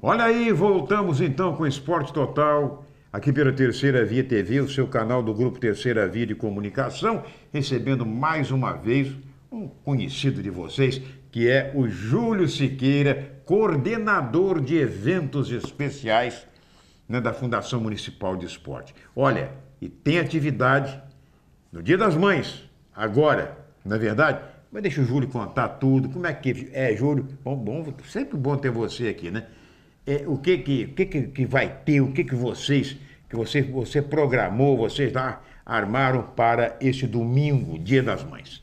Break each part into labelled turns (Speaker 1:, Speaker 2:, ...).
Speaker 1: Olha aí, voltamos então com Esporte Total, aqui pela Terceira Via TV, o seu canal do Grupo Terceira Via de Comunicação, recebendo mais uma vez um conhecido de vocês, que é o Júlio Siqueira, coordenador de eventos especiais né, da Fundação Municipal de Esporte. Olha, e tem atividade no Dia das Mães, agora, não é verdade? Mas deixa o Júlio contar tudo, como é que é, Júlio? Bom, bom, sempre bom ter você aqui, né? é, o que que, o que, que vai ter, o que que vocês que você, você programou, vocês lá
Speaker 2: armaram para este domingo, Dia das Mães.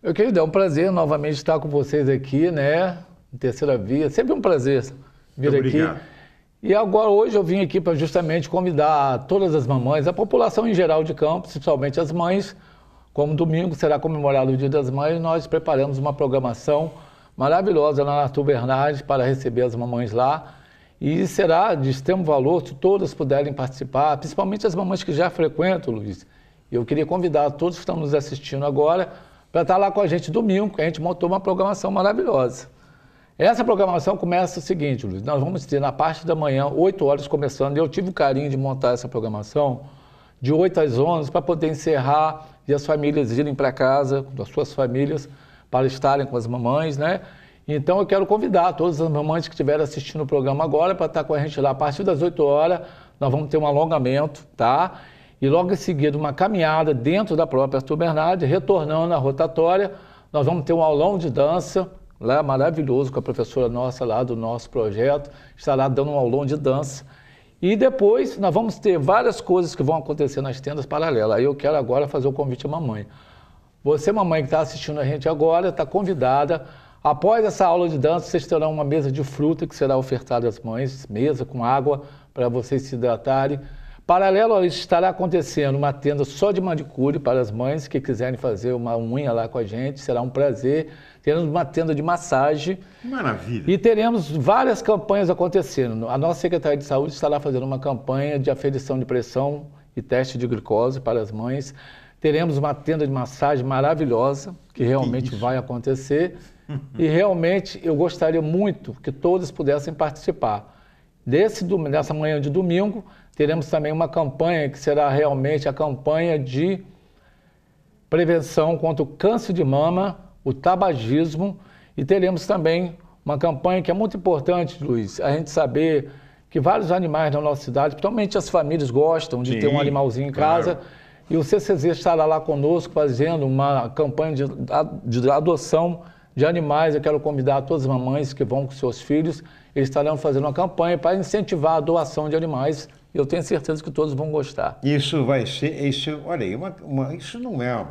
Speaker 2: Meu querido, é um prazer novamente estar com vocês aqui, né? Terceira Via, sempre um prazer vir Muito aqui. Obrigado. E agora, hoje eu vim aqui para justamente convidar todas as mamães, a população em geral de Campos, principalmente as mães, como domingo será comemorado o Dia das Mães, nós preparamos uma programação maravilhosa na Arthur Bernardes para receber as mamães lá e será de extremo valor se todas puderem participar, principalmente as mamães que já frequentam, Luiz. Eu queria convidar todos que estão nos assistindo agora para estar tá lá com a gente domingo, que a gente montou uma programação maravilhosa. Essa programação começa o seguinte, Luiz, nós vamos ter na parte da manhã, 8 horas começando, eu tive o carinho de montar essa programação de 8 às 11 para poder encerrar e as famílias irem para casa, as suas famílias, para estarem com as mamães, né? Então eu quero convidar todas as mamães que estiverem assistindo o programa agora para estar tá com a gente lá a partir das 8 horas. Nós vamos ter um alongamento, tá? E logo em seguida uma caminhada dentro da própria Arthur Bernardi, retornando à rotatória. Nós vamos ter um aulão de dança lá né, maravilhoso com a professora nossa lá do nosso projeto. Estará dando um aulão de dança. E depois nós vamos ter várias coisas que vão acontecer nas tendas paralelas. Aí eu quero agora fazer o um convite à mamãe. Você, mamãe que está assistindo a gente agora, está convidada Após essa aula de dança, vocês terão uma mesa de fruta que será ofertada às mães, mesa com água para vocês se hidratarem. Paralelo a isso, estará acontecendo uma tenda só de manicure para as mães que quiserem fazer uma unha lá com a gente, será um prazer. Teremos uma tenda de massagem. Maravilha. E teremos várias campanhas acontecendo. A nossa Secretaria de Saúde estará fazendo uma campanha de aferição de pressão e teste de glicose para as mães. Teremos uma tenda de massagem maravilhosa, que realmente que vai acontecer e realmente eu gostaria muito que todos pudessem participar. Desse, nessa manhã de domingo, teremos também uma campanha que será realmente a campanha de prevenção contra o câncer de mama, o tabagismo e teremos também uma campanha que é muito importante, Luiz, a gente saber que vários animais na nossa cidade, principalmente as famílias gostam de Sim, ter um animalzinho em casa. Claro. E o CCZ estará lá conosco fazendo uma campanha de, de adoção de animais. Eu quero convidar todas as mamães que vão com seus filhos. Eles estarão fazendo uma campanha para incentivar a doação de animais. E Eu tenho certeza que todos vão gostar. Isso vai ser, isso,
Speaker 1: olha aí, uma, uma, isso não é,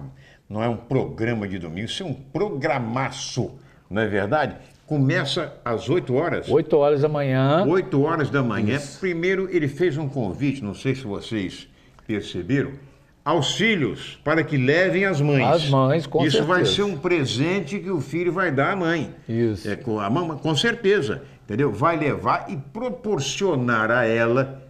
Speaker 1: não é um programa de domingo, isso é um programaço, não é verdade? Começa às 8 horas. 8 horas da manhã. 8 horas da manhã. Isso. Primeiro, ele fez um convite, não sei se vocês perceberam, aos filhos para que levem as mães. As mães, com Isso certeza. vai ser um presente que o filho vai dar à mãe. Isso. É, com, a mama, com certeza, entendeu? Vai levar e proporcionar a ela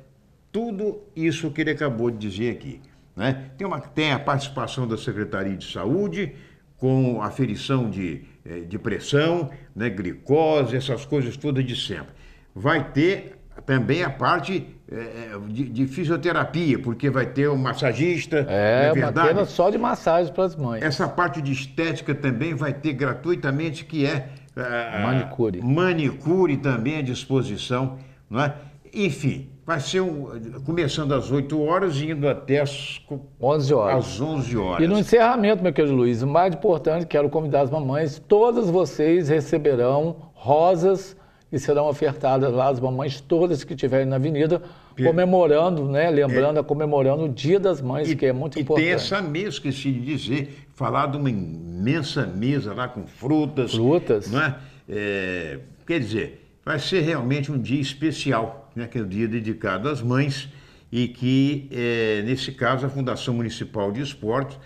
Speaker 1: tudo isso que ele acabou de dizer aqui. Né? Tem, uma, tem a participação da Secretaria de Saúde, com aferição de, eh, de pressão, né? glicose, essas coisas todas de sempre. Vai ter também a parte é, é, de, de, fisioterapia, porque vai ter um massagista. É, é verdade. Uma só de massagem para as mães. Essa parte de estética também vai ter gratuitamente, que é. é manicure. Manicure também à disposição, não é? Enfim, vai ser um, começando às 8 horas e indo até às 11 horas. Às 11
Speaker 2: horas. E no encerramento, meu querido Luiz, o mais importante, quero convidar as mamães, todas vocês receberão rosas e serão ofertadas lá as mamães todas que estiverem na avenida, comemorando, né, lembrando, é. comemorando o Dia das Mães, e, que é muito e importante. E tem essa mesa, esqueci de dizer, falar de uma imensa mesa lá com frutas.
Speaker 1: Frutas. Não é? é quer dizer, vai ser realmente um dia especial, né, que é o dia dedicado às mães e que, é, nesse caso, a Fundação Municipal de Esportes,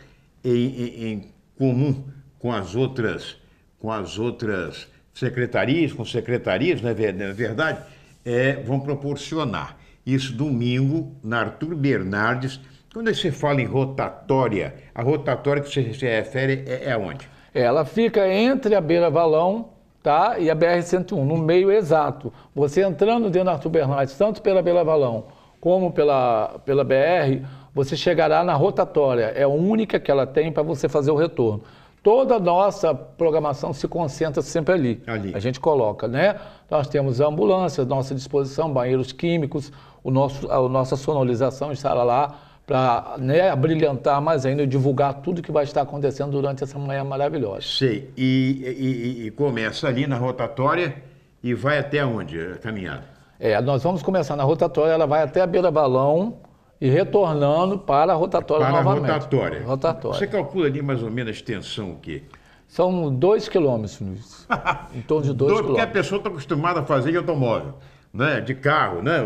Speaker 1: em, em, em comum com as outras, com as outras secretarias, com secretarias, é, é verdade, é, vão proporcionar. Isso domingo, na Arthur Bernardes. Quando você fala em
Speaker 2: rotatória, a rotatória que você se refere é, é onde? Ela fica entre a Beira Valão tá? e a BR-101, no meio exato. Você entrando dentro da Arthur Bernardes, tanto pela Beira Valão como pela, pela BR, você chegará na rotatória. É a única que ela tem para você fazer o retorno toda a nossa programação se concentra sempre ali. ali. A gente coloca, né? Nós temos ambulâncias à nossa disposição, banheiros químicos, o nosso, a nossa sonorização estará lá para né, brilhantar mais ainda, divulgar tudo que vai estar acontecendo durante essa manhã maravilhosa. Sei. E, e, e começa ali na rotatória e vai até onde a caminhada? É, nós vamos começar na rotatória, ela vai até a Beira Balão, e retornando para a rotatória para novamente. Para a rotatória. rotatória. Você
Speaker 1: calcula ali mais ou menos a extensão o quê? São dois quilômetros, Luiz. em torno de dois, quilômetros. Porque a pessoa está acostumada a fazer de automóvel, né? de carro, né?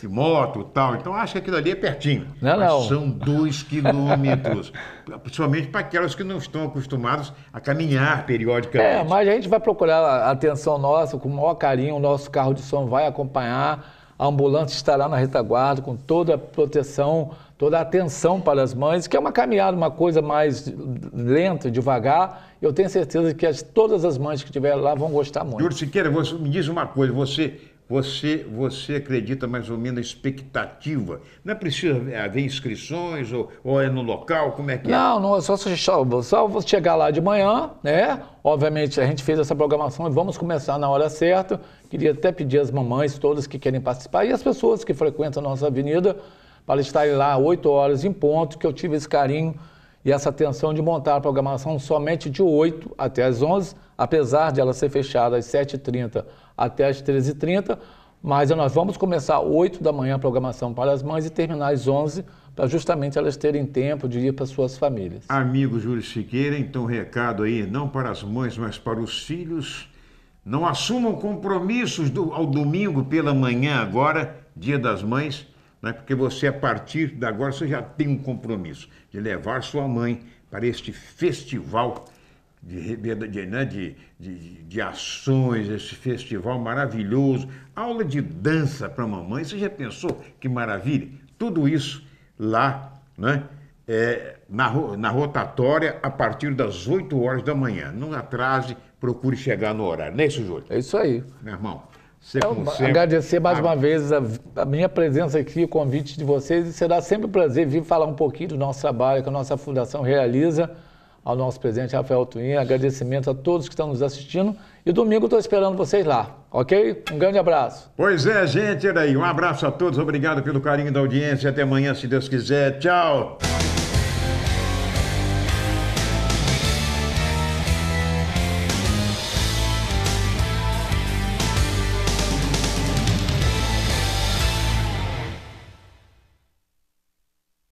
Speaker 1: de moto tal. Então acha que aquilo ali é pertinho. Não, é Mas não. são dois quilômetros. Principalmente para aquelas que não estão acostumadas a caminhar periodicamente. É, mas
Speaker 2: a gente vai procurar a atenção nossa, com o maior carinho, o nosso carro de som vai acompanhar a ambulância estará na retaguarda com toda a proteção, toda a atenção para as mães, que é uma caminhada, uma coisa mais lenta, devagar. Eu tenho certeza que as, todas as mães que estiverem lá vão gostar muito. Júlio Siqueira, você me diz uma coisa, você você, você
Speaker 1: acredita mais ou menos na expectativa? Não é preciso haver inscrições ou, ou é no
Speaker 2: local? Como é que é? não, é? Não, só, só, chegar lá de manhã, né? Obviamente a gente fez essa programação e vamos começar na hora certa. Queria até pedir às mamães, todas que querem participar e as pessoas que frequentam a nossa avenida para estarem lá 8 horas em ponto, que eu tive esse carinho e essa tensão de montar a programação somente de 8 até as 11, apesar de ela ser fechada às 7h30 até as 13h30, mas nós vamos começar 8 da manhã a programação para as mães e terminar às 11 para justamente elas terem tempo de ir para suas famílias.
Speaker 1: Amigo Júlio Siqueira, então recado aí, não para as mães, mas para os filhos, não assumam compromissos do, ao domingo pela manhã agora, dia das mães, né? porque você, a partir de agora, você já tem um compromisso de levar sua mãe para este festival de, de, né, de, de, de, ações, esse festival maravilhoso, aula de dança para a mamãe. Você já pensou que maravilha? Tudo isso lá, né? É, na, na rotatória a partir das 8 horas da manhã. Não atrase, procure
Speaker 2: chegar no horário. Não é isso, Júlio? É isso aí. Meu irmão, Ser então, agradecer mais uma vez a, a, minha presença aqui, o convite de vocês, e será sempre um prazer vir falar um pouquinho do nosso trabalho que a nossa fundação realiza, ao nosso presidente Rafael Twin. Agradecimento a todos que estão nos assistindo. E domingo estou esperando vocês lá, ok? Um grande abraço.
Speaker 1: Pois é, gente, era aí. Um abraço a todos, obrigado pelo carinho da audiência. Até amanhã, se Deus quiser. Tchau.